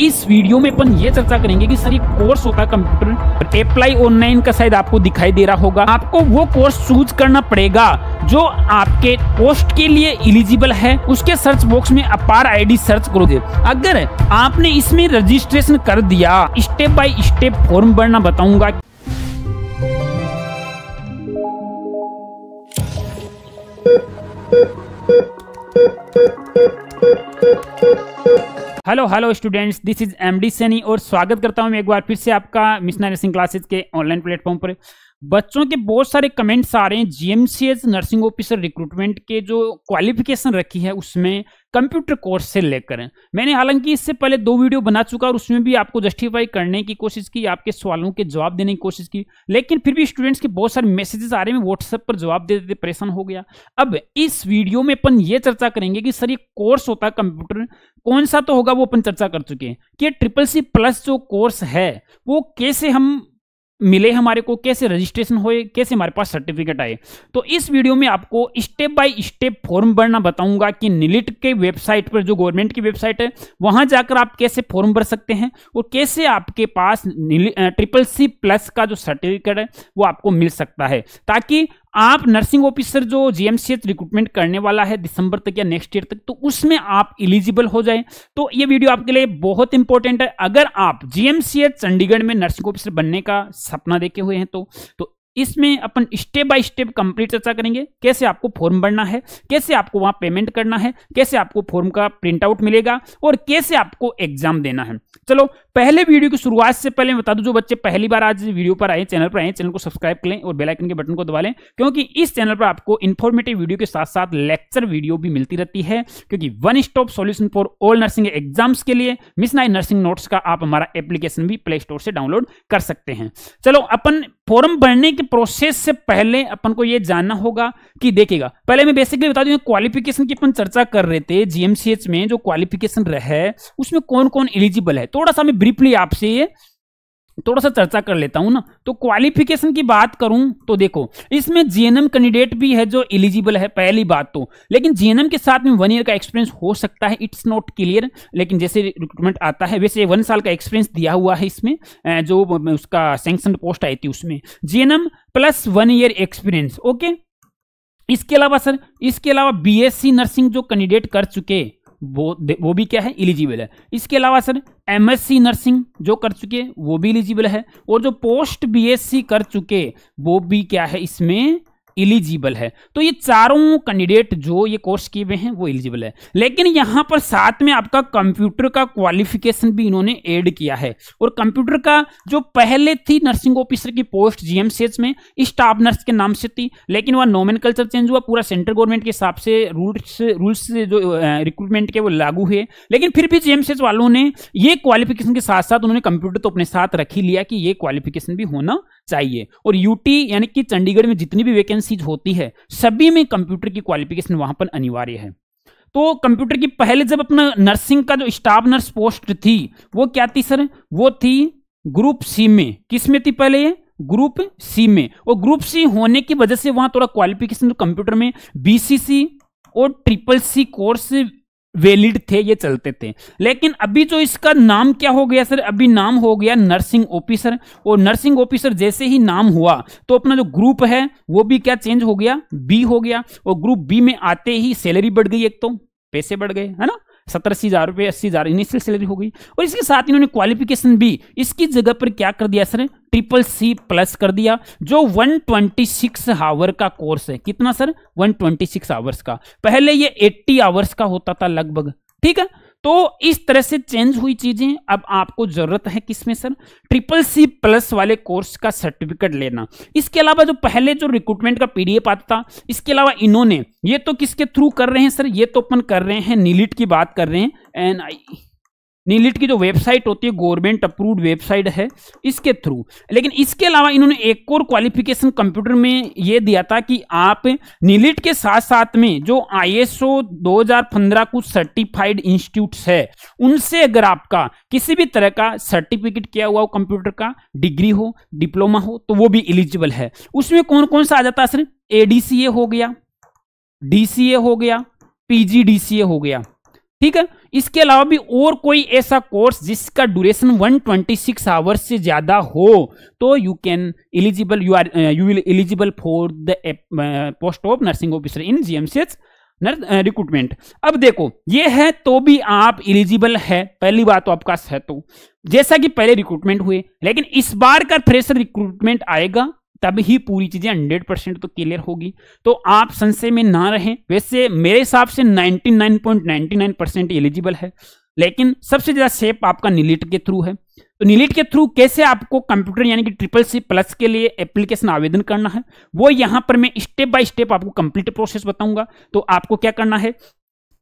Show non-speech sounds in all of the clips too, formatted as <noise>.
इस वीडियो में अपन ये चर्चा करेंगे कि सर ये कोर्स होता है कंप्यूटर अप्लाई ऑनलाइन का शायद आपको दिखाई दे रहा होगा आपको वो कोर्स चूज करना पड़ेगा जो आपके पोस्ट के लिए एलिजिबल है उसके सर्च बॉक्स में अपार आईडी सर्च करोगे अगर आपने इसमें रजिस्ट्रेशन कर दिया स्टेप बाय स्टेप फॉर्म भरना बताऊंगा Thank you. Hello hello students this is MD Saini और स्वागत करता हूं मैं एक बार फिर से आपका मिशन नर्सिंग क्लासेस के ऑनलाइन प्लेटफॉर्म पर बच्चों के बहुत सारे कमेंट्स आ रहे हैं जीएमसीएच नर्सिंग ऑफिसर रिक्रूटमेंट के जो क्वालिफिकेशन रखी है उसमें कंप्यूटर कोर्स से लेकर मैंने हालांकि इससे पहले दो वीडियो बना चुका और उसमें भी आपको जस्टिफाई करने की कोशिश की आपके सवालों के जवाब देने की कोशिश की लेकिन फिर भी स्टूडेंट्स के बहुत सारे मैसेजेस आ रहे हैं व्हाट्सएप पर जवाब दे देते परेशान हो गया अब इस वीडियो में अपन ये चर्चा करेंगे कि सर ये कोर्स होता है कंप्यूटर कौन सा तो होगा वो अपन चर्चा कर चुके हैं कि ट्रिपल सी प्लस जो कोर्स है वो कैसे हम मिले हमारे को कैसे रजिस्ट्रेशन होए कैसे हमारे पास सर्टिफिकेट आए तो इस वीडियो में आपको स्टेप बाय स्टेप फॉर्म भरना बताऊंगा कि निलिट के वेबसाइट पर जो गवर्नमेंट की वेबसाइट है वहां जाकर आप कैसे फॉर्म भर सकते हैं और कैसे आपके पास ट्रिपल सी प्लस का जो सर्टिफिकेट है वो आपको मिल सकता है ताकि आप नर्सिंग ऑफिसर जो जीएमसीएच रिक्रूटमेंट करने वाला है दिसंबर तक या नेक्स्ट ईयर तक तो उसमें आप इलिजिबल हो जाए तो ये वीडियो आपके लिए बहुत इंपॉर्टेंट है अगर आप जीएमसीएच चंडीगढ़ में नर्सिंग ऑफिसर बनने का सपना देखे हुए हैं तो, तो इसमें अपन स्टेप बाय स्टेप कंप्लीट चर्चा करेंगे कैसे आपको फॉर्म भरना है कैसे आपको वहां पेमेंट करना है कैसे आपको फॉर्म का प्रिंट आउट मिलेगा और कैसे आपको एग्जाम देना है चलो पहले वीडियो की शुरुआत से पहले बता दूं जो बच्चे पहली बार आज वीडियो पर आए चैनल पर आए चैनल को सब्सक्राइब करें और बेल आइकन के बटन को दबा लें क्योंकि इस चैनल पर आपको इन्फॉर्मेटिव वीडियो के साथ साथ लेक्चर वीडियो भी मिलती रहती है क्योंकि one stop solution for all nursing exams के लिए मिस नाइन नर्सिंग नोट्स का आप हमारा एप्लीकेशन भी प्ले स्टोर से डाउनलोड कर सकते हैं चलो अपन फॉर्म भरने के प्रोसेस से पहले अपन को यह जानना होगा कि देखेगा पहले मैं बेसिकली बता दूं क्वालिफिकेशन की अपन चर्चा कर रहे थे जीएमसीएच में जो क्वालिफिकेशन रहे उसमें कौन कौन एलिजिबल है थोड़ा सा मैं ब्रीफली आपसे थोड़ा सा चर्चा कर लेता हूं ना तो क्वालिफिकेशन की बात करूं तो देखो इसमें जीएनएम कैंडिडेट भी है जो एलिजिबल है पहली बात तो लेकिन जीएनएम के साथ में वन ईयर का एक्सपीरियंस हो सकता है इट्स नॉट क्लियर लेकिन जैसे रिक्रूटमेंट आता है वैसे वन साल का एक्सपीरियंस दिया हुआ है इसमें जो उसका सेंक्शन पोस्ट आई थी उसमें GNM plus one year experience okay इसके अलावा सर इसके अलावा बीएससी नर्सिंग जो कैंडिडेट कर चुके वो वो भी क्या है इलिजिबल है इसके अलावा सर एमएससी नर्सिंग जो कर चुके वो भी इलिजिबल है और जो पोस्ट बीएससी कर चुके वो भी क्या है इसमें एलिजिबल है तो ये चारों कैंडिडेट जो ये कोर्स किए हुए हैं वो एलिजिबल है लेकिन यहाँ पर साथ में आपका कंप्यूटर का क्वालिफिकेशन भी इन्होंने ऐड किया है और कंप्यूटर का जो पहले थी नर्सिंग ऑफिसर की पोस्ट जीएमसीएच में स्टाफ नर्स के नाम से थी लेकिन वह नोमन चेंज हुआ पूरा सेंट्रल गवर्नमेंट के हिसाब से रूल्स रूल्स जो रिक्रूटमेंट के वो लागू हुए लेकिन फिर भी जीएमसीएच वालों ने ये क्वालिफिकेशन के साथ साथ उन्होंने कंप्यूटर तो अपने साथ रख ही लिया कि ये क्वालिफिकेशन भी होना चाहिए और यूटी यानी कि चंडीगढ़ में जितनी भी वैकेंसीज होती है सभी में कंप्यूटर की क्वालिफिकेशन वहां पर अनिवार्य है तो कंप्यूटर की पहले जब अपना नर्सिंग का जो स्टाफ नर्स पोस्ट थी वो क्या थी सर वो थी ग्रुप सी में किस में थी पहले ये ग्रुप सी में और ग्रुप सी होने की वजह से वहां थोड़ा क्वालिफिकेशन कंप्यूटर में बीसीसी और ट्रिपल सी कोर्स वेलिड थे ये चलते थे लेकिन अभी जो इसका नाम क्या हो गया सर अभी नाम हो गया नर्सिंग ऑफिसर और नर्सिंग ऑफिसर जैसे ही नाम हुआ तो अपना जो ग्रुप है वो भी क्या चेंज हो गया बी हो गया और ग्रुप बी में आते ही सैलरी बढ़ गई एक तो पैसे बढ़ गए है ना सत्तर अस्सी हज़ार रुपये अस्सी हज़ार इनिशियल सैलरी हो गई और इसके साथ इन्होंने क्वालिफिकेशन भी इसकी जगह पर क्या कर दिया सर ट्रिपल सी प्लस कर दिया जो 126 आवर का कोर्स है कितना सर 126 आवर्स का पहले ये 80 आवर्स का होता था लगभग ठीक है तो इस तरह से चेंज हुई चीजें अब आपको जरूरत है किसमें सर ट्रिपल सी प्लस वाले कोर्स का सर्टिफिकेट लेना इसके अलावा जो पहले जो रिक्रूटमेंट का पीडीएफ आता था इसके अलावा इन्होंने ये तो किसके थ्रू कर रहे हैं सर ये तो अपन कर रहे हैं नीलिट की बात कर रहे हैं एन आई नीलिट की जो वेबसाइट होती है गवर्नमेंट अप्रूव्ड वेबसाइट है इसके थ्रू लेकिन इसके अलावा इन्होंने एक और क्वालिफिकेशन कंप्यूटर में ये दिया था कि आप नीलिट के साथ साथ में जो आई 2015 कुछ सर्टिफाइड इंस्टीट्यूट्स है उनसे अगर आपका किसी भी तरह का सर्टिफिकेट किया हुआ हो कंप्यूटर का डिग्री हो डिप्लोमा हो तो वो भी एलिजिबल है उसमें कौन कौन सा आ जाता है सर एडीसीए हो गया डीसीए हो गया पीजीडीसीए हो गया ठीक है इसके अलावा भी और कोई ऐसा कोर्स जिसका ड्यूरेशन 126 आवर्स से ज़्यादा हो तो you can eligible you are you will eligible for the post of nursing officer in GMCH recruitment अब देखो ये है तो भी आप एलिजिबल है पहली बात तो आपका है तो जैसा कि पहले रिक्रूटमेंट हुए लेकिन इस बार का फ्रेशर रिक्रूटमेंट आएगा तब ही पूरी चीज़ें हंड्रेड परसेंट तो क्लियर होगी तो आप संशय में ना रहें वैसे मेरे हिसाब से 99.99 परसेंट एलिजिबल है लेकिन सबसे ज़्यादा सेप आपका नीलिट के थ्रू है तो नीलिट के थ्रू कैसे आपको कंप्यूटर यानी कि ट्रिपल सी प्लस के लिए एप्लीकेशन आवेदन करना है वो यहां पर मैं स्टेप बाय स्टेप आपको कंप्लीट प्रोसेस बताऊंगा तो आपको क्या करना है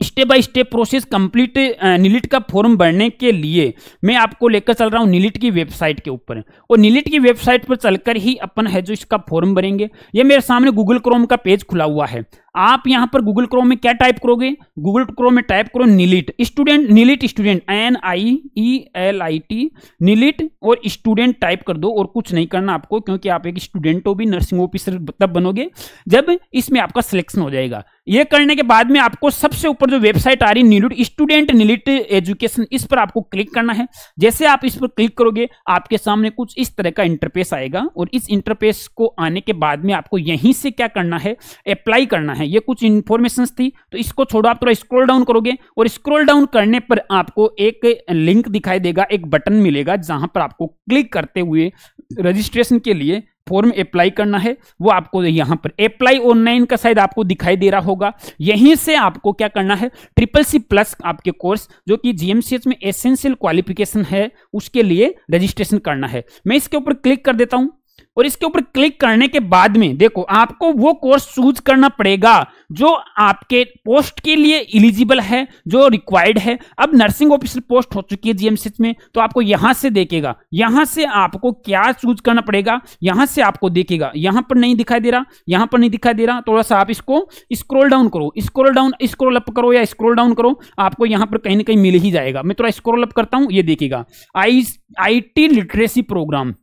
step by step process complete NIELIT का फॉर्म भरने के लिए मैं आपको लेकर चल रहा हूँ नीलिट की वेबसाइट के ऊपर और नीलिट की वेबसाइट पर चलकर ही अपन है जो इसका फॉर्म भरेंगे ये मेरे सामने गूगल क्रोम का पेज खुला हुआ है आप यहां पर गूगल क्रोम में क्या टाइप करोगे गूगल क्रोम में टाइप करो NIELIT student NIELIT student N I E L I T NIELIT और स्टूडेंट टाइप कर दो और कुछ नहीं करना आपको क्योंकि आप एक स्टूडेंट हो भी नर्सिंग ऑफिसर तब बनोगे जब इसमें आपका सिलेक्शन हो जाएगा ये करने के बाद में आपको सबसे ऊपर जो वेबसाइट आ रही नीलिट स्टूडेंट नीलिट एजुकेशन इस पर आपको क्लिक करना है जैसे आप इस पर क्लिक करोगे आपके सामने कुछ इस तरह का इंटरफेस आएगा और इस इंटरफेस को आने के बाद में आपको यहीं से क्या करना है अप्लाई करना है है ये कुछ इन्फॉर्मेशन थी तो इसको छोड़ो आप थोड़ा स्क्रॉल डाउन करोगे और स्क्रॉल डाउन करने पर आपको एक लिंक दिखाई देगा एक बटन मिलेगा जहां पर आपको क्लिक करते हुए रजिस्ट्रेशन के लिए फॉर्म अप्लाई करना है वो आपको यहाँ पर अप्लाई ऑनलाइन का शायद आपको दिखाई दे रहा होगा यहीं से आपको क्या करना है ट्रिपल सी प्लस आपके कोर्स जो कि जीएमसीएच में एसेंशियल क्वालिफिकेशन है उसके लिए रजिस्ट्रेशन करना है मैं इसके ऊपर क्लिक कर देता हूँ और इसके ऊपर क्लिक करने के बाद में देखो आपको वो कोर्स चूज करना पड़ेगा जो आपके पोस्ट के लिए इलिजिबल है जो रिक्वायर्ड है अब नर्सिंग ऑफिसर पोस्ट हो चुकी है जीएमसीएच में तो आपको यहां से देखेगा यहां से आपको क्या चूज करना पड़ेगा यहां से आपको देखेगा यहां पर नहीं दिखाई दे रहा यहां पर नहीं दिखाई दे रहा थोड़ा सा आप इसको स्क्रोल डाउन करो स्क्रोल डाउन स्क्रोल अप करो या स्क्रोल डाउन करो आपको यहां पर कहीं ना कहीं मिल ही जाएगा मैं थोड़ा स्क्रोल अप करता हूं ये देखेगा I I T literacy program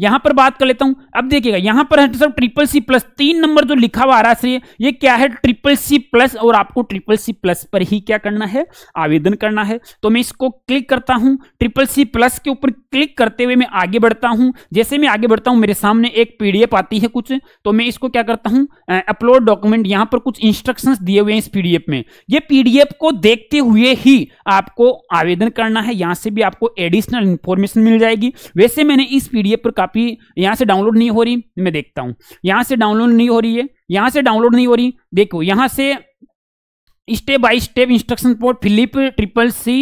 यहां पर बात कर लेता हूं अब देखिएगा यहां पर है ट्रिपल सी प्लस तीन नंबर जो लिखा हुआ आ रहा है ये क्या है ट्रिपल सी प्लस और आपको ट्रिपल सी प्लस पर ही क्या करना है आवेदन करना है तो मैं इसको क्लिक करता हूं ट्रिपल सी प्लस के ऊपर क्लिक करते हुए मैं आगे बढ़ता हूं जैसे मैं आगे बढ़ता हूं मेरे सामने एक पीडीएफ आती है कुछ तो मैं इसको क्या करता हूं अपलोड डॉक्यूमेंट यहां पर कुछ इंस्ट्रक्शन दिए हुए हैं इस पीडीएफ में ये पीडीएफ को देखते हुए ही आपको आवेदन करना है यहां से भी आपको एडिशनल इंफॉर्मेशन मिल जाएगी वैसे मैंने इस पीडीएफ पर काफ़ी यहाँ से डाउनलोड नहीं हो रही मैं देखता हूँ यहाँ से डाउनलोड नहीं हो रही है यहाँ से डाउनलोड नहीं हो रही देखो यहाँ से step by step instruction for filling triple C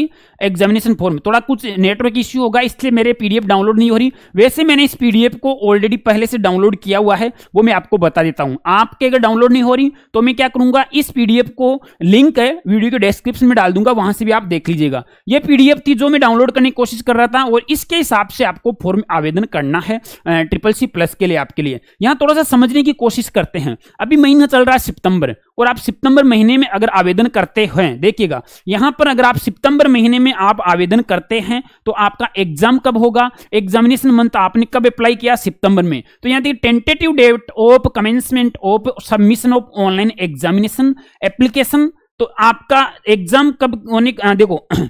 examination form थोड़ा कुछ नेटवर्क इश्यू होगा इसलिए मेरे पीडीएफ डाउनलोड नहीं हो रही वैसे मैंने इस पीडीएफ को ऑलरेडी पहले से डाउनलोड किया हुआ है वो मैं आपको बता देता हूं आपके अगर डाउनलोड नहीं हो रही तो मैं क्या करूंगा इस पीडीएफ को लिंक है वीडियो के डिस्क्रिप्शन में डाल दूंगा वहां से भी आप देख लीजिएगा ये पीडीएफ थी जो मैं डाउनलोड करने की कोशिश कर रहा था और इसके हिसाब से आपको फॉर्म आवेदन करना है ट्रिपल सी प्लस के लिए आपके लिए यहाँ थोड़ा सा समझने की कोशिश करते हैं अभी महीना चल रहा है सितंबर और आप सितंबर महीने में अगर आवेदन करते हैं देखिएगा यहां पर अगर आप सितंबर महीने में आप आवेदन करते हैं तो आपका एग्जाम कब होगा एग्जामिनेशन मंथ आपने कब अप्लाई किया सितंबर में तो यहां देखिए tentative date of commencement of submission of online examination application तो आपका एग्जाम कब होने देखो <clears throat>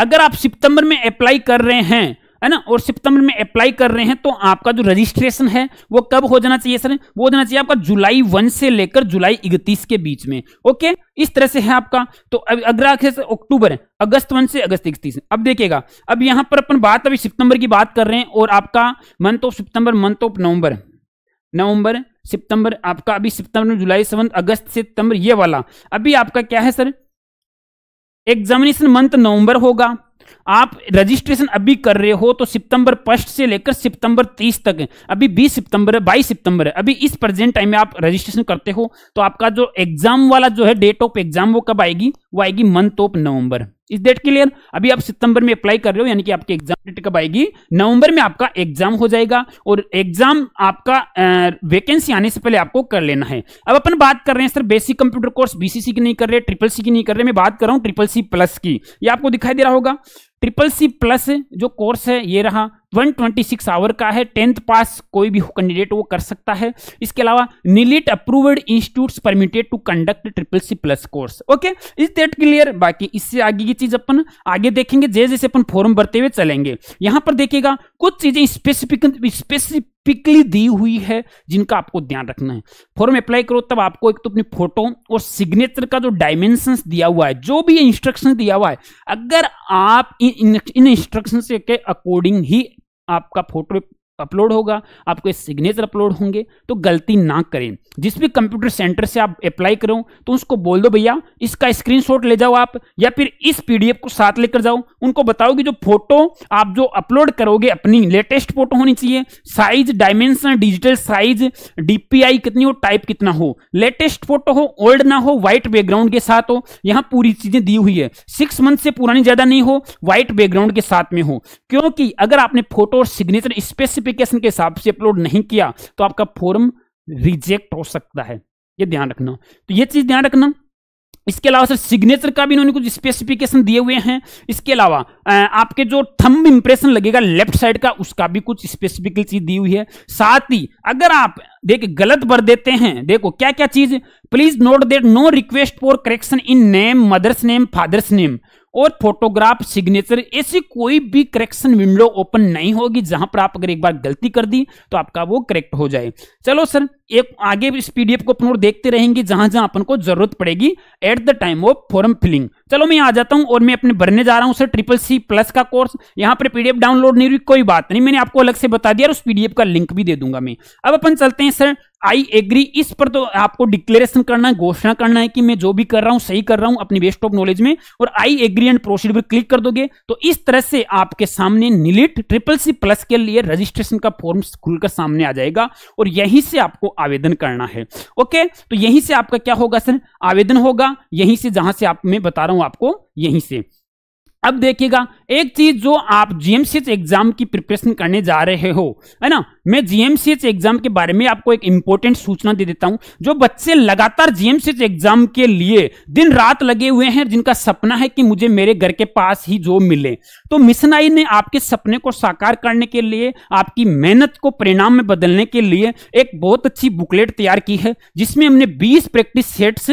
अगर आप सितंबर में अप्लाई कर रहे हैं है ना और सितंबर में अप्लाई कर रहे हैं तो आपका जो रजिस्ट्रेशन है वो कब हो जाना चाहिए सर वो हो जाना चाहिए आपका जुलाई वन से लेकर जुलाई इकतीस के बीच में ओके इस तरह से है आपका तो अगला अक्टूबर अगस्त वन से अगस्त इकतीस अब देखिएगा अब यहां पर अपन बात अभी सितंबर की बात कर रहे हैं और आपका मंथ ऑफ सितंबर मंथ ऑफ नवंबर नवंबर सितंबर आपका अभी सितंबर जुलाई सेवन अगस्त सितंबर ये वाला अभी आपका क्या है सर एग्जामिनेशन मंथ नवंबर होगा आप रजिस्ट्रेशन अभी कर रहे हो तो सितंबर फर्स्ट से लेकर सितंबर तीस तक है अभी बीस सितंबर है बाईस सितंबर है अभी इस प्रेजेंट टाइम में आप रजिस्ट्रेशन करते हो तो आपका जो एग्जाम वाला जो है डेट ऑफ एग्जाम वो कब आएगी वो आएगी मंथ ऑफ नवंबर इस डेट क्लियर अभी आप सितंबर में अप्लाई कर रहे हो यानी कि आपकी एग्जाम डेट कब आएगी नवंबर में आपका एग्जाम हो जाएगा और एग्जाम आपका वैकेंसी आने से पहले आपको कर लेना है अब अपन बात कर रहे हैं sir basic computer course BCC की नहीं कर रहे ट्रिपल सी की नहीं कर रहे मैं बात कर रहा हूं ट्रिपल सी प्लस की ये आपको दिखाई दे रहा होगा ट्रिपल सी प्लस जो कोर्स है ये रहा 126 आवर का है टेंथ पास कोई भी कैंडिडेट वो कर सकता है इसके अलावा NIELIT approved institute permitted to conduct triple C plus course okay is that clear बाकी इससे आगे की चीज अपन आगे देखेंगे जैसे जैसे अपन फॉर्म भरते हुए चलेंगे यहां पर देखिएगा कुछ चीजें स्पेसिफिक स्पेसिफिक पिकली दी हुई है जिनका आपको ध्यान रखना है फॉर्म अप्लाई करो तब आपको एक तो अपनी फोटो और सिग्नेचर का जो डायमेंशन दिया हुआ है जो भी इंस्ट्रक्शन दिया हुआ है अगर आप इन इंस्ट्रक्शन के अकॉर्डिंग ही आपका फोटो अपलोड होगा आपको सिग्नेचर अपलोड होंगे तो गलती ना करें जिस भी कंप्यूटर सेंटर से आप अप्लाई करो तो उसको बोल दो भैया इसका स्क्रीनशॉट ले जाओ आप या फिर इस पीडीएफ को साथ लेकर जाओ उनको बताओ कि जो फोटो आप जो अपलोड करोगे अपनी लेटेस्ट फोटो होनी चाहिए size dimension digital size DPI कितनी हो टाइप कितना हो लेटेस्ट फोटो हो ओल्ड ना हो व्हाइट बैकग्राउंड के साथ हो यहां पूरी चीजें दी हुई है सिक्स मंथ से पुरानी ज्यादा नहीं हो व्हाइट बैकग्राउंड के साथ में हो क्योंकि अगर आपने फोटो और सिग्नेचर स्पेसिफिक स्पेसिफिकेशन के हिसाब से अपलोड नहीं किया तो आपका फॉर्म रिजेक्ट हो सकता है ये ध्यान रखना तो ये चीज ध्यान रखना इसके अलावा सर सिग्नेचर का भी इन्होंने कुछ स्पेसिफिकेशन दिए हुए हैं इसके अलावा आपके जो थंब इंप्रेशन लगेगा लेफ्ट साइड का उसका भी कुछ स्पेसिफिकल चीज दी हुई है साथ ही अगर आप देख गलत भर देते हैं देखो क्या क्या चीज please note that no request for correction in name mother's name father's name और फोटोग्राफ सिग्नेचर ऐसी कोई भी करेक्शन विंडो ओपन नहीं होगी जहां पर आप अगर एक बार गलती कर दी तो आपका वो करेक्ट हो जाए चलो सर एक आगे इस पीडीएफ को अपन और देखते रहेंगे जहां जहां अपन को जरूरत पड़ेगी at the time of form filling चलो मैं आ जाता हूं और मैं अपने भरने जा रहा हूं सर ट्रिपल सी प्लस का कोर्स यहां पर पीडीएफ डाउनलोड नहीं हुई कोई बात नहीं मैंने आपको अलग से बता दिया और उस पीडीएफ का लिंक भी दे दूंगा मैं अब अपन चलते हैं सर आई एग्री इस पर तो आपको डिक्लेरेशन करना है घोषणा करना है कि मैं जो भी कर रहा हूं सही कर रहा हूं अपनी बेस्ट ऑफ नॉलेज में और आई एग्री एंड प्रोसीड पर क्लिक कर दोगे तो इस तरह से आपके सामने निलिट ट्रिपल सी प्लस के लिए रजिस्ट्रेशन का फॉर्म खुलकर सामने आ जाएगा और यहीं से आपको आवेदन करना है ओके तो यहीं से आपका क्या होगा सर आवेदन होगा यहीं से जहां से आप मैं बता रहा हूं आपको यहीं से अब देखिएगा एक चीज जो आप जीएमसीएच एग्जाम की प्रिपरेशन करने जा रहे हो है ना मैं जीएमसीएच एग्जाम के बारे में आपको एक इंपॉर्टेंट सूचना दे देता हूं जो बच्चे लगातार जीएमसीएच एग्जाम के लिए दिन रात लगे हुए हैं जिनका सपना है कि मुझे मेरे घर के पास ही जो मिले तो मिशन आई ने आपके सपने को साकार करने के लिए आपकी मेहनत को परिणाम में बदलने के लिए एक बहुत अच्छी बुकलेट तैयार की है जिसमें हमने बीस प्रैक्टिस सेट्स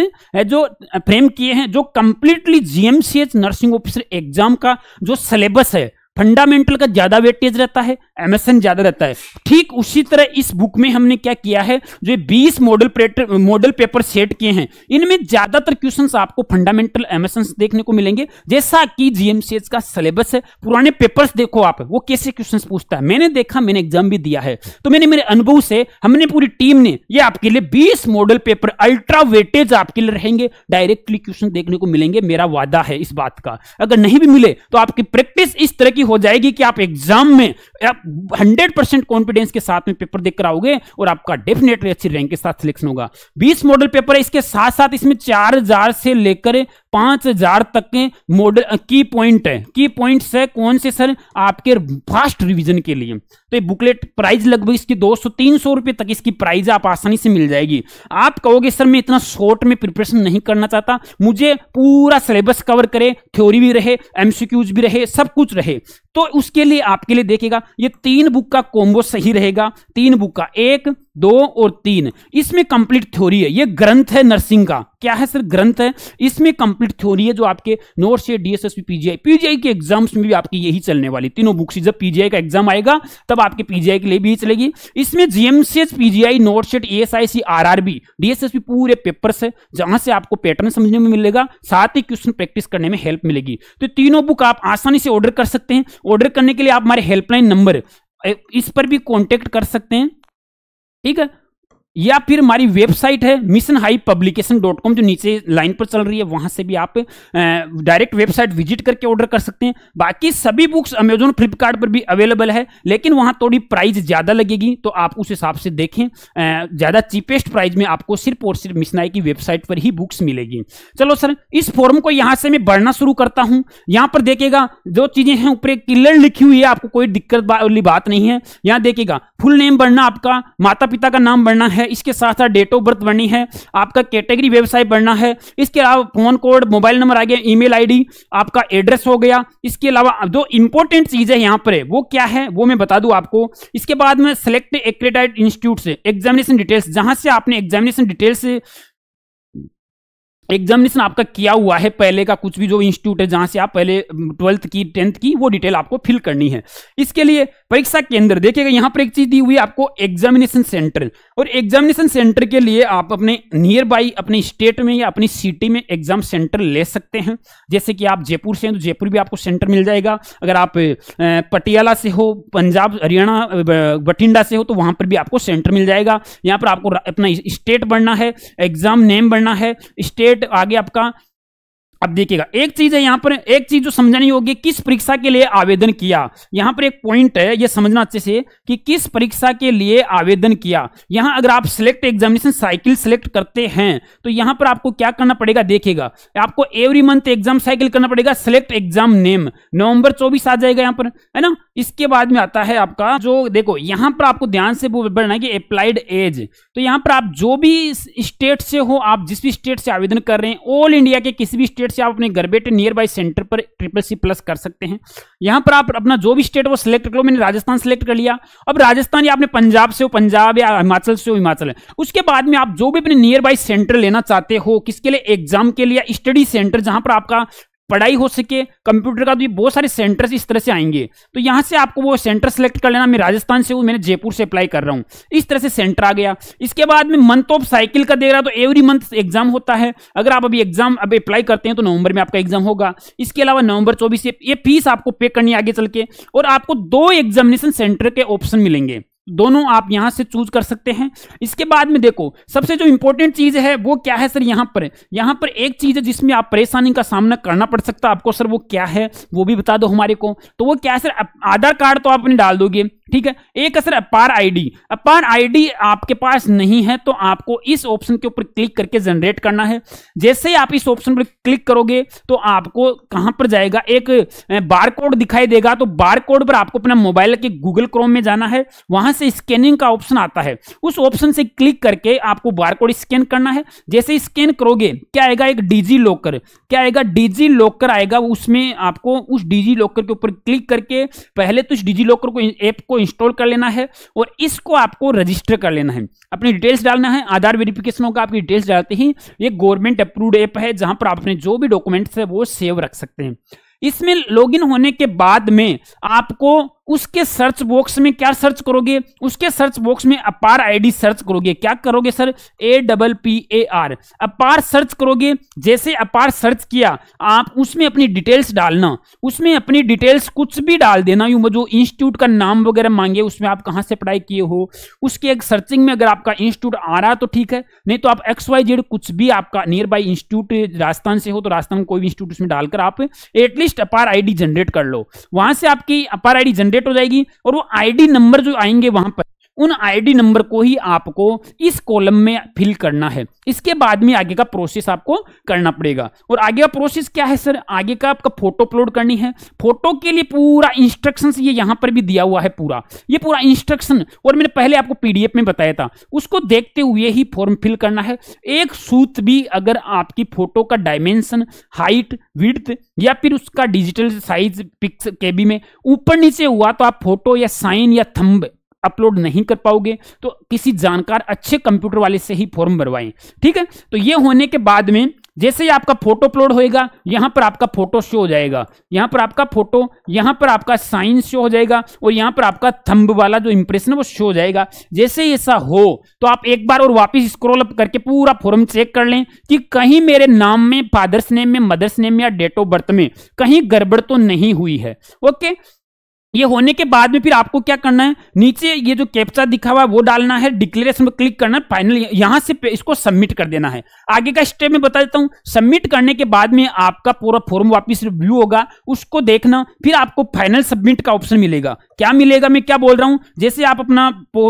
जो फ्रेम किए हैं जो completely GMCH nursing officer exam का जो सिलेबस है फंडामेंटल का ज्यादा वेटेज रहता है एमएसएन ज्यादा रहता है ठीक उसी तरह इस बुक में हमने क्या किया है जो 20 मॉडल मॉडल पेपर सेट किए हैं इनमें ज्यादातर क्वेश्चंस आपको फंडामेंटल एमएसएन देखने को मिलेंगे जैसा कि जीएमसीएच का सिलेबस है पुराने पेपर्स देखो आप वो कैसे क्वेश्चन पूछता है मैंने देखा मैंने एग्जाम भी दिया है तो मैंने मेरे अनुभव से हमने पूरी टीम ने ये आपके लिए बीस मॉडल पेपर अल्ट्रा वेटेज आपके लिए रहेंगे डायरेक्टली क्वेश्चन देखने को मिलेंगे मेरा वादा है इस बात का अगर नहीं भी मिले तो आपकी प्रैक्टिस इस तरह की हो जाएगी कि आप एग्जाम में आप हंड्रेड परसेंट कॉन्फिडेंस के साथ में पेपर देख आओगे और आपका डेफिनेटली अच्छी रैंक के साथ सिलेक्शन होगा बीस मॉडल पेपर है इसके साथ साथ इसमें चार हजार से लेकर पांच हजार तक के मॉडल की पॉइंट है की पॉइंट है कौन से सर आपके फास्ट रिवीजन के लिए तो ये बुकलेट प्राइस लगभग इसकी दो सौ तीन सौ रुपए तक इसकी प्राइस आप आसानी से मिल जाएगी आप कहोगे सर मैं इतना शॉर्ट में प्रिपरेशन नहीं करना चाहता मुझे पूरा सिलेबस कवर करे थ्योरी भी रहे एमसीक्यूज भी रहे सब कुछ रहे तो उसके लिए आपके लिए देखेगा ये तीन बुक का कॉम्बो सही रहेगा तीन बुक का एक दो और तीन इसमें कंप्लीट थ्योरी है ये ग्रंथ है नर्सिंग का क्या है सर ग्रंथ है इसमें कंप्लीट थ्योरी है जो आपके नोट से डीएसएसपी पीजीआई पीजीआई के एग्जाम्स में भी आपकी यही चलने वाली तीनों बुक्स जब पीजीआई का एग्जाम आएगा तब आपके पीजीआई के लिए भी चलेगी इसमें GMCH PGI note set R RRB DSSP पूरे पेपर्स है जहां से आपको पैटर्न समझने में मिलेगा साथ ही क्वेश्चन प्रैक्टिस करने में हेल्प मिलेगी तो तीनों बुक आप आसानी से ऑर्डर कर सकते हैं ऑर्डर करने के लिए आप हमारे हेल्पलाइन नंबर इस पर भी कॉन्टेक्ट कर सकते हैं 一个。या फिर हमारी वेबसाइट है mission high publication dot com जो नीचे लाइन पर चल रही है वहां से भी आप डायरेक्ट वेबसाइट विजिट करके ऑर्डर कर सकते हैं बाकी सभी बुक्स अमेजोन फ्लिपकार्ट पर भी अवेलेबल है लेकिन वहां थोड़ी प्राइस ज्यादा लगेगी तो आप उस हिसाब से देखें ज्यादा चीपेस्ट प्राइस में आपको सिर्फ और सिर्फ मिशन की वेबसाइट पर ही बुक्स मिलेगी चलो सर इस फॉर्म को यहां से मैं बढ़ना शुरू करता हूं यहां पर देखेगा जो चीजें हैं ऊपर क्लियर लिखी हुई है आपको कोई दिक्कत वाली बात नहीं है यहां देखेगा फुल नेम बढ़ना आपका माता पिता का नाम बढ़ना है है इसके साथ साथ डेट ऑफ बर्थ भरनी है आपका कैटेगरी व्यवसाय भरना है इसके अलावा फोन कोड मोबाइल नंबर आ गया ईमेल आईडी आपका एड्रेस हो गया इसके अलावा जो इंपॉर्टेंट चीज़ है यहाँ पर है वो क्या है वो मैं बता दू आपको इसके बाद में सिलेक्ट एक्रेडाइट इंस्टीट्यूट से एग्जामिनेशन डिटेल्स जहां से आपने एग्जामिनेशन डिटेल्स एग्जामिनेशन आपका किया हुआ है पहले का कुछ भी जो इंस्टीट्यूट है जहां से आप पहले ट्वेल्थ की टेंथ की वो डिटेल आपको फिल करनी है इसके लिए परीक्षा केंद्र देखिएगा यहाँ पर एक चीज दी हुई है आपको एग्जामिनेशन सेंटर और एग्जामिनेशन सेंटर के लिए आप अपने नियर बाई अपने स्टेट में या अपनी सिटी में एग्जाम सेंटर ले सकते हैं जैसे कि आप जयपुर से हैं तो जयपुर भी आपको सेंटर मिल जाएगा अगर आप पटियाला से हो पंजाब हरियाणा बठिंडा से हो तो वहां पर भी आपको सेंटर मिल जाएगा यहाँ पर आपको अपना स्टेट बढ़ना है एग्जाम नेम बढ़ना है स्टेट टारगेट आगे आपका अब देखिएगा एक चीज है यहाँ पर एक चीज जो समझानी होगी किस परीक्षा के लिए आवेदन किया यहाँ पर एक पॉइंट है ये समझना अच्छे से कि किस परीक्षा के लिए आवेदन किया यहाँ अगर आप सिलेक्ट एग्जामिनेशन साइकिल सिलेक्ट करते हैं तो यहाँ पर आपको क्या करना पड़ेगा देखिएगा आपको एवरी मंथ एग्जाम साइकिल करना पड़ेगा सिलेक्ट एग्जाम नेम नवंबर चौबीस आ जाएगा यहाँ पर है ना इसके बाद में आता है आपका जो देखो यहाँ पर आपको ध्यान से बढ़ना है कि अप्लाइड एज तो यहाँ पर आप जो भी स्टेट से हो आप जिस भी स्टेट से आवेदन कर रहे हैं ऑल इंडिया के किसी भी स्टेट स्टेट से आप अपने घर बैठे नियर बाई सेंटर पर ट्रिपल सी प्लस कर सकते हैं यहाँ पर आप अपना जो भी स्टेट वो सिलेक्ट कर लो मैंने राजस्थान सेलेक्ट कर लिया अब राजस्थान या आपने पंजाब से हो पंजाब या हिमाचल से हो हिमाचल उसके बाद में आप जो भी अपने नियर बाई सेंटर लेना चाहते हो किसके लिए एग्जाम के लिए स्टडी सेंटर जहाँ पर आपका पढ़ाई हो सके कंप्यूटर का भी बहुत सारे सेंटर्स इस तरह से आएंगे तो यहाँ से आपको वो सेंटर सेलेक्ट कर लेना मैं राजस्थान से हूँ मैंने जयपुर से अप्लाई कर रहा हूँ इस तरह से सेंटर आ गया इसके बाद में मंथ ऑफ साइकिल का दे रहा तो एवरी मंथ एग्जाम होता है अगर आप अभी एग्जाम अभी अप्लाई करते हैं तो नवंबर में आपका एग्जाम होगा इसके अलावा नवंबर चौबीस ये फीस आपको पे करनी आगे चल के और आपको दो एग्जामिनेशन सेंटर के ऑप्शन मिलेंगे दोनों आप यहां से चूज कर सकते हैं इसके बाद में देखो सबसे जो इंपॉर्टेंट चीज है वो क्या है सर यहां पर यहां पर एक चीज है जिसमें आप परेशानी का सामना करना पड़ सकता है आपको सर वो क्या है वो भी बता दो हमारे को तो वो क्या है सर आधार कार्ड तो आपने डाल दोगे ठीक है एक असर सर अपार आईडी अपार आईडी आपके पास नहीं है तो आपको इस ऑप्शन के ऊपर क्लिक करके जनरेट तो तो करना है जैसे ही आप इस ऑप्शन पर क्लिक करोगे तो आपको कहां पर जाएगा एक बार कोड दिखाई देगा तो बार कोड पर आपको अपना मोबाइल के गूगल क्रोम में जाना है वहां से स्कैनिंग का ऑप्शन आता है उस ऑप्शन से क्लिक करके आपको बार कोड स्कैन करना है जैसे स्कैन करोगे क्या आएगा एक डिजी लॉकर क्या आएगा डिजी लॉकर आएगा उसमें आपको उस डिजी लॉकर के ऊपर क्लिक करके पहले तो उस डिजी लॉकर को ऐप को इंस्टॉल कर लेना है और इसको आपको रजिस्टर कर लेना है अपनी डिटेल्स डालना है आधार वेरिफिकेशन होगा आपकी डिटेल्स डालते ही ये गवर्नमेंट अप्रूव्ड ऐप है जहां पर आप अपने जो भी डॉक्यूमेंट्स है वो सेव रख सकते हैं इसमें लॉगिन होने के बाद में आपको उसके सर्च बॉक्स में क्या सर्च करोगे उसके सर्च बॉक्स में अपार आईडी सर्च करोगे क्या करोगे sir A double P A R APAAR search करोगे जैसे अपार सर्च किया आप उसमें अपनी डिटेल्स डालना उसमें अपनी डिटेल्स कुछ भी डाल देना यूँ जो इंस्टीट्यूट का नाम वगैरह मांगे उसमें आप कहाँ से पढ़ाई किए हो उसके एक सर्चिंग में अगर आपका इंस्टीट्यूट आ रहा तो ठीक है नहीं तो आप एक्स वाई जेड कुछ भी आपका नियर बाई इंस्टीट्यूट राजस्थान से हो तो राजस्थान कोई भी इंस्टीट्यूट उसमें डालकर आप एटलीस्ट अपार आईडी जनरेट कर लो वहां से आपकी अपार आईडी जनरेट अपडेट हो जाएगी और वो आईडी नंबर जो आएंगे वहां पर उन आईडी नंबर को ही आपको इस कॉलम में फिल करना है इसके बाद में आगे का प्रोसेस आपको करना पड़ेगा और आगे का प्रोसेस क्या है सर आगे का आपका फोटो अपलोड करनी है फोटो के लिए पूरा इंस्ट्रक्शन ये यहां पर भी दिया हुआ है पूरा ये पूरा इंस्ट्रक्शन और मैंने पहले आपको पीडीएफ में बताया था उसको देखते हुए ही फॉर्म फिल करना है एक सूत भी अगर आपकी फोटो का डायमेंशन हाइट विड्थ या फिर उसका डिजिटल साइज पिक्स केबी में ऊपर नीचे हुआ तो आप फोटो या साइन या थम्ब अपलोड नहीं कर पाओगे तो किसी जानकार अच्छे कंप्यूटर वाले से ही फॉर्म भरवाएं ठीक है तो ये होने के बाद में जैसे ही आपका फोटो अपलोड होएगा यहां पर आपका फोटो शो हो जाएगा यहां पर आपका फोटो यहां पर आपका साइन शो हो जाएगा और यहाँ पर आपका थंब वाला जो इंप्रेशन है वो शो हो जाएगा जैसे ही ऐसा हो तो आप एक बार और वापस स्क्रॉल अप करके पूरा फॉर्म चेक कर लें कि कहीं मेरे नाम में फादर्स नेम में मदर्स नेम या डेट ऑफ बर्थ में कहीं गड़बड़ तो नहीं हुई है ओके ये होने के बाद में फिर आपको क्या करना है नीचे ये जो कैप्चा दिखा हुआ है वो डालना है डिक्लेरेशन पर क्लिक करना है फाइनल यहां से इसको सबमिट कर देना है आगे का स्टेप में बता देता हूं सबमिट करने के बाद में आपका पूरा फॉर्म वापस रिव्यू होगा उसको देखना फिर आपको फाइनल सबमिट का ऑप्शन मिलेगा क्या मिलेगा मैं क्या बोल रहा हूँ जैसे आप अपना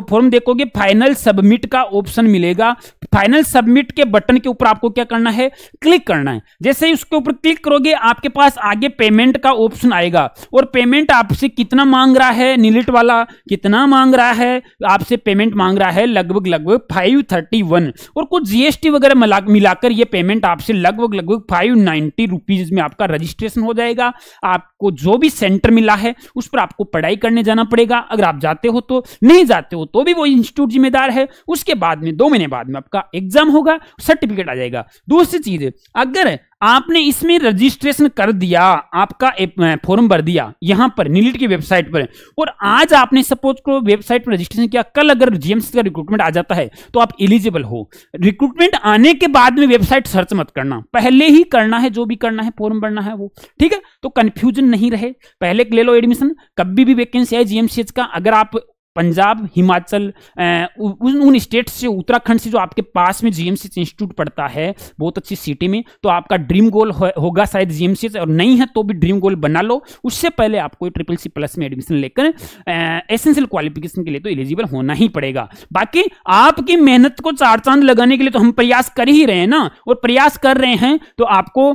फॉर्म देखोगे फाइनल सबमिट का ऑप्शन मिलेगा फाइनल सबमिट के बटन के ऊपर आपको क्या करना है क्लिक करना है जैसे ही उसके ऊपर क्लिक करोगे आपके पास आगे पेमेंट का ऑप्शन आएगा और पेमेंट आपसे कितना मांग रहा है नीलिट वाला कितना मांग रहा है आपसे पेमेंट मांग रहा है लगभग लगभग फाइव थर्टी वन और कुछ जीएसटी वगैरह मिलाकर ये पेमेंट आपसे लगभग लगभग फाइव नाइनटी रुपीज में आपका रजिस्ट्रेशन हो जाएगा आप आपको जो भी सेंटर मिला है उस पर आपको पढ़ाई करने जाना पड़ेगा अगर आप जाते हो तो नहीं जाते हो तो भी वो इंस्टीट्यूट जिम्मेदार है उसके बाद में दो महीने बाद में आपका एग्जाम होगा सर्टिफिकेट आ जाएगा दूसरी चीज अगर आपने इसमें रजिस्ट्रेशन कर दिया आपका फॉर्म भर दिया यहां पर नीलिट की वेबसाइट पर और आज आपने सपोज को वेबसाइट पर रजिस्ट्रेशन किया कल अगर जीएमसी का रिक्रूटमेंट आ जाता है तो आप एलिजिबल हो रिक्रूटमेंट आने के बाद में वेबसाइट सर्च मत करना पहले ही करना है जो भी करना है फॉर्म भरना है वो ठीक है तो कंफ्यूजन नहीं रहे पहले ले लो एडमिशन कभी भी वैकेंसी आए जीएमसीएच का अगर आप पंजाब हिमाचल उन उन स्टेट से उत्तराखंड से जो आपके पास में जीएमसी इंस्टीट्यूट पड़ता है बहुत अच्छी सिटी में तो आपका ड्रीम गोल हो, होगा शायद जीएमसी और नहीं है तो भी ड्रीम गोल बना लो उससे पहले आपको ट्रिपल सी प्लस में एडमिशन लेकर एसेंशियल क्वालिफिकेशन के लिए तो एलिजिबल होना ही पड़ेगा बाकी आपकी मेहनत को चार चांद लगाने के लिए तो हम प्रयास कर ही रहे हैं ना और प्रयास कर रहे हैं तो आपको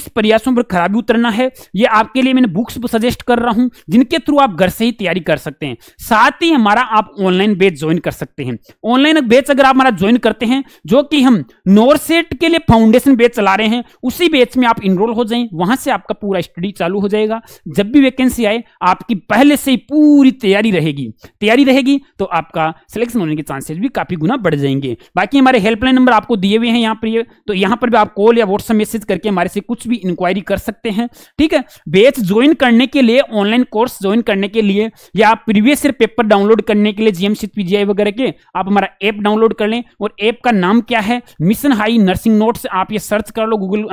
इस प्रयासों पर खराबी उतरना है ये आपके लिए मैंने बुक्स सजेस्ट कर रहा हूं जिनके थ्रू आप घर से ही तैयारी कर सकते हैं साथ ही हमारा आप ऑनलाइन बेच ज्वाइन कर सकते हैं ऑनलाइन बेच अगर आप हमारा ज्वाइन करते हैं जो कि हम नोरसेट के लिए फाउंडेशन बेच चला रहे हैं उसी बेच में आप इनरोल हो जाएं वहां से आपका पूरा स्टडी चालू हो जाएगा जब भी वैकेंसी आए आपकी पहले से ही पूरी तैयारी रहेगी तैयारी रहेगी तो आपका सिलेक्शन होने के चांसेस भी काफी गुना बढ़ जाएंगे बाकी हमारे हेल्पलाइन नंबर आपको दिए हुए हैं यहाँ पर तो यहाँ पर भी आप कॉल या व्हाट्सएप मैसेज करके हमारे से कुछ भी इंक्वायरी कर सकते हैं ठीक है बेच ज्वाइन करने के लिए ऑनलाइन कोर्स ज्वाइन करने के लिए या प्रीवियस पेपर डाउनलोड करने के लिए जीएमसी पीजीआई वगैरह के आप हमारा ऐप डाउनलोड कर लें और ऐप का नाम क्या है मिशन हाई नर्सिंग नोट्स आप ये सर्च कर लो गूगल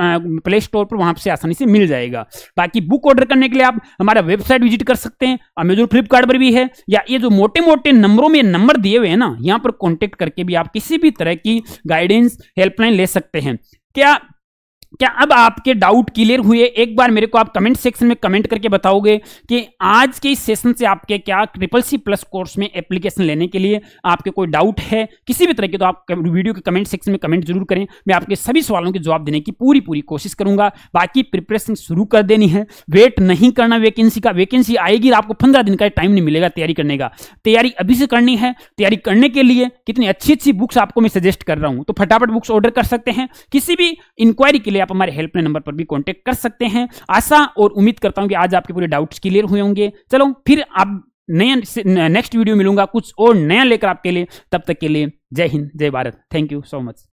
प्ले स्टोर पर वहां से आसानी से मिल जाएगा बाकी बुक ऑर्डर करने के लिए आप हमारा वेबसाइट विजिट कर सकते हैं अमेजोन फ्लिपकार्ट पर भी है या ये जो मोटे मोटे नंबरों में नंबर दिए हुए हैं ना यहाँ पर कॉन्टेक्ट करके भी आप किसी भी तरह की गाइडेंस हेल्पलाइन ले सकते हैं क्या क्या अब आपके डाउट क्लियर हुए एक बार मेरे को आप कमेंट सेक्शन में कमेंट करके बताओगे कि आज के इस सेशन से आपके क्या ट्रिपल सी प्लस कोर्स में एप्लीकेशन लेने के लिए आपके कोई डाउट है किसी भी तरह के तो आप वीडियो के कमेंट सेक्शन में कमेंट जरूर करें मैं आपके सभी सवालों के जवाब देने की पूरी पूरी कोशिश करूंगा बाकी प्रिपरेशन शुरू कर देनी है वेट नहीं करना वैकेंसी का वैकेंसी आएगी आपको पंद्रह दिन का टाइम नहीं मिलेगा तैयारी करने का तैयारी अभी से करनी है तैयारी करने के लिए कितनी अच्छी अच्छी बुक्स आपको मैं सजेस्ट कर रहा हूं तो फटाफट बुक्स ऑर्डर कर सकते हैं किसी भी इंक्वायरी के लिए आप हमारे हेल्पलाइन नंबर पर भी कॉन्टेक्ट कर सकते हैं आशा और उम्मीद करता हूँ कि आज आपके पूरे डाउट्स क्लियर हुए होंगे चलो फिर आप नया नेक्स्ट वीडियो मिलूंगा कुछ और नया लेकर आपके लिए तब तक के लिए जय हिंद जय Bharat thank you so much